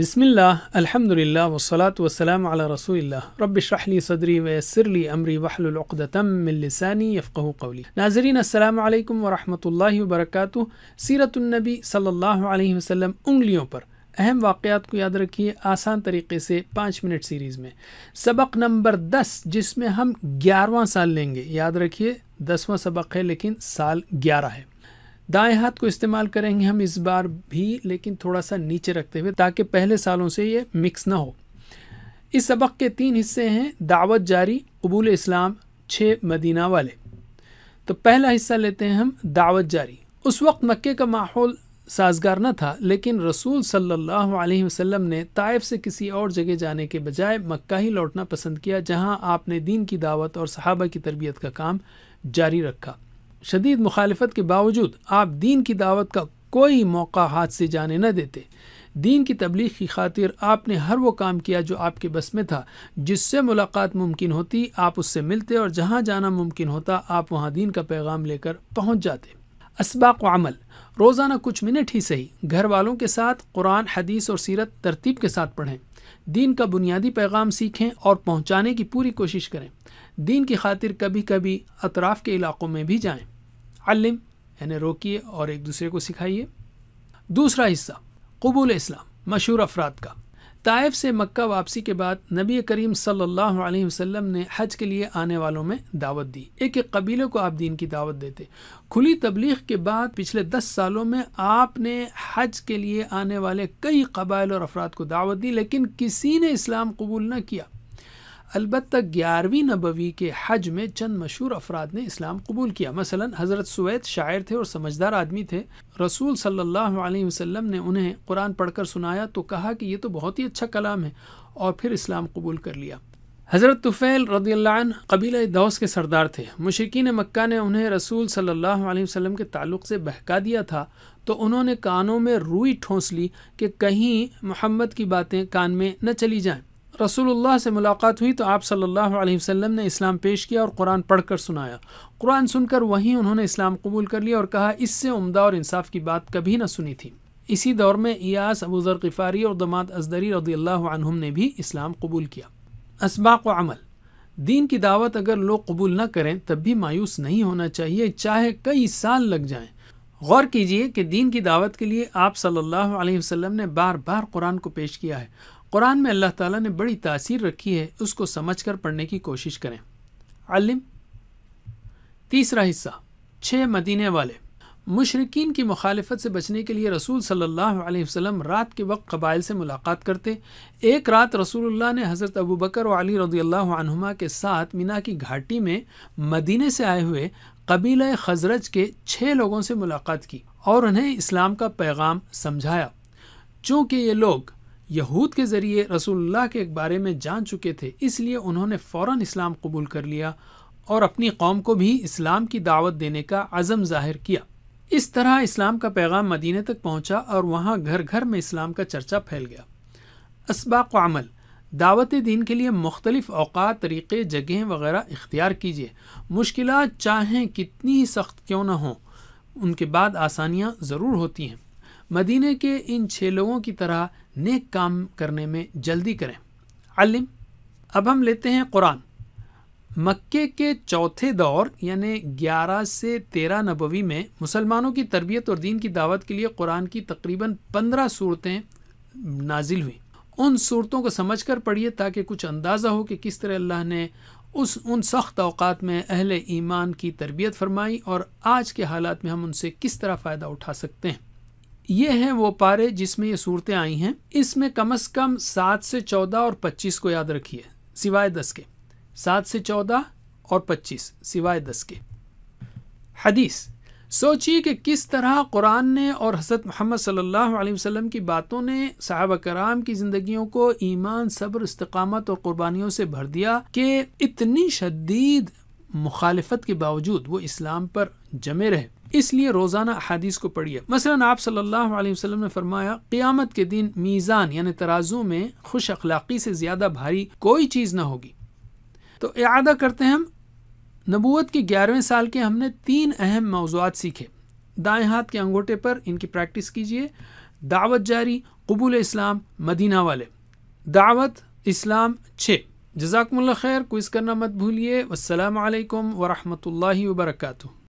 बिसमिल्ल अल्हम्दुलिल्लाह वसलात वसलाम अला रसूलिल्लाह रबिशरहली सदरी वसरली अमरी वहलतमिलसानी यफ़क़ कौली नाजरीन अल्लाम वरहमल वबरक सीरतुलनबी सल्लल्लाहु अलैहि वसल्लम उंगलियों पर अहम वाक़ात को याद रखिए आसान तरीके से पाँच मिनट सीरीज़ में सबक नंबर दस जिसमें हम ग्यारहवा साल लेंगे याद रखिए दसवां सबक है लेकिन साल ग्यारह है दाएं हाथ को इस्तेमाल करेंगे हम इस बार भी लेकिन थोड़ा सा नीचे रखते हुए ताकि पहले सालों से ये मिक्स ना हो इस सबक के तीन हिस्से हैं दावत जारी कबूल इस्लाम छः मदीना वाले तो पहला हिस्सा लेते हैं हम दावत जारी उस वक्त मक्के का माहौल साजगार न था लेकिन रसूल सल्लल्लाहु अलैहि वसल्लम ने ताइफ से किसी और जगह जाने के बजाय मक्का ही लौटना पसंद किया जहां आपने दीन की दावत और सहाबा की तरबियत का काम जारी रखा शदीद मुखालफत के बावजूद आप दीन की दावत का कोई मौका हाथ से जाने न देते दीन की तबलीग की खातिर आपने हर वो काम किया जो आपके बस में था जिससे मुलाकात मुमकिन होती आप उससे मिलते और जहाँ जाना मुमकिन होता आप वहाँ दीन का पैगाम लेकर पहुँच जाते इसबाक अमल रोज़ाना कुछ मिनट ही सही घर वालों के साथ कुरान हदीस और सीरत तरतीब के साथ पढ़ें दीन का बुनियादी पैगाम सीखें और पहुँचाने की पूरी कोशिश करें दीन की खातिर कभी कभी अतराफ़ के इलाक़ों में भी जाएँ अलम यानी रोकिए और एक दूसरे को सिखाइए दूसरा हिस्सा कबूल इस्लाम मशहूर अफराद का तायफ़ से मक्का वापसी के बाद नबी करीम सल्लल्लाहु अलैहि वसल्लम ने हज के लिए आने वालों में दावत दी एक एक कबीले को आप दीन की दावत देते खुली तबलीग के बाद पिछले दस सालों में आपने हज के लिए आने वाले कई कबाइल और अफराद को दावत दी लेकिन किसी ने इस्लाम कबूल न किया अलबत् ग्यारहवीं नबवी के हज में चंद मशहूर अफराद ने इस्लाम कबूल किया मसलन हज़रत सवैद शायर थे और समझदार आदमी थे रसूल सल्लल्लाहु अलैहि वसल्लम ने उन्हें कुरान पढ़कर सुनाया तो कहा कि ये तो बहुत ही अच्छा कलाम है और फिर इस्लाम कबूल कर लिया हज़रत तुफ़ैल रदील्लान कबीला दौस के सरदार थे मशरकिन मक्का ने उन्हें रसूल सल्लल्लाहु अलैहि वसल्लम के ताल्लुक़ से बहका दिया था तो उन्होंने कानों में रुई ठोंस ली कि कहीं मोहम्मद की बातें कान में न चली जाएं रसूलुल्लाह से मुलाकात हुई तो आप सल्लल्लाहु अलैहि वसल्लम ने इस्लाम पेश किया और कुरान पढ़कर सुनाया कुरान सुनकर वहीं उन्होंने इस्लाम कबूल कर लिया और कहा इससे उम्दा और इंसाफ की बात कभी ना सुनी थी इसी दौर में इयास अबूज़र गफ़ारी और दमात अजदरी रदील्लाम ने भी इस्लाम कबूल किया इसबाक अमल दीन की दावत अगर लोग कबूल न करें तब भी मायूस नहीं होना चाहिए चाहे कई साल लग जाएं गौर कीजिए कि दीन की दावत के लिए आप सल्लल्लाहु अलैहि वसल्लम ने बार बार कुरान को पेश किया है कुरान में अल्लाह ताला ने बड़ी तासीर रखी है उसको समझकर पढ़ने की कोशिश करें आलिम तीसरा हिस्सा छः मदीने वाले मुशरकिन की मुखालफत से बचने के लिए रसूल सल्लल्लाहु अलैहि वसल्लम रात के वक्त कबाइल से मुलाकात करते एक रात रसूलुल्लाह ने हज़रत अबू बकर और अली रदील्ला के साथ मीना की घाटी में मदीने से आए हुए कबीले खजरज के छः लोगों से मुलाकात की और उन्हें इस्लाम का पैगाम समझाया चूँकि ये लोग यहूद के ज़रिए रसूलुल्लाह के बारे में जान चुके थे इसलिए उन्होंने फ़ौर इस्लाम कबूल कर लिया और अपनी कौम को भी इस्लाम की दावत देने का आज़म जाहिर किया इस तरह इस्लाम का पैगाम मदीने तक पहुंचा और वहां घर घर में इस्लाम का चर्चा फैल गया इसबाक अमल दावत दीन के लिए मुख्तलिफ अवकात तरीक़े जगहें वगैरह इख्तियार कीजिए मुश्किल चाहें कितनी ही सख्त क्यों ना हों उनके बाद आसानियाँ ज़रूर होती हैं मदीने के इन छः लोगों की तरह नेक काम करने में जल्दी करें अलिम अब हम लेते हैं कुरान मक्के के चौथे दौर यानि 11 से 13 नबवी में मुसलमानों की तरबियत और दीन की दावत के लिए कुरान की तकरीबन 15 सूरतें नाजिल हुई उन सूरतों को समझकर पढ़िए ताकि कुछ अंदाज़ा हो कि किस तरह अल्लाह ने उस उन सख्त अवकात में अहले ईमान की तरबियत फरमाई और आज के हालात में हम उनसे किस तरह फ़ायदा उठा सकते हैं ये हैं वो पारे जिसमें ये सूरतें आई हैं इसमें कम अज़ कम सात से चौदह और पच्चीस को याद रखिए सिवाय दस के सात से चौदह और पच्चीस सिवाय दस के हदीस सोचिए कि किस तरह कुरान ने और हज़रत मोहम्मद सल्लल्लाहु अलैहि वसल्लम की बातों ने साहब कराम की ज़िंदगियों को ईमान सब्र इस्तकामत और कुर्बानियों से भर दिया कि इतनी शदीद मुखालफत के बावजूद वो इस्लाम पर जमे रहे इसलिए रोज़ाना अहादीस को पढ़िए मसला आप सल्लल्लाहु अलैहि वसल्लम ने फरमाया क़ियामत के दिन मीज़ान यानी तराजू में खुश अखलाक़ी से ज़्यादा भारी कोई चीज़ ना होगी तो अदा करते हैं हम नबूत के ग्यारहवें साल के हमने तीन अहम मौजूद सीखे दाएँ हाथ के अंगूठे पर इनकी प्रैक्टिस कीजिए दावत जारी कबूल इस्लाम मदीना वाले दावत इस्लाम छः जजाकमल खैर इस करना मत भूलिए वालकम वरहमल वर्का